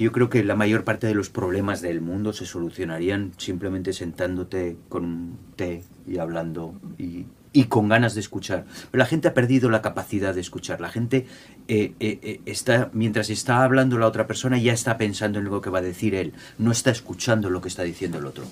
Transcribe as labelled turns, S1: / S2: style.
S1: Yo creo que la mayor parte de los problemas del mundo se solucionarían simplemente sentándote con un té y hablando y, con ganas de escuchar. Pero la gente ha perdido la capacidad de escuchar. La gente eh, eh, eh, está, mientras está hablando la otra persona, ya está pensando en lo que va a decir él. No está escuchando lo que está diciendo el otro.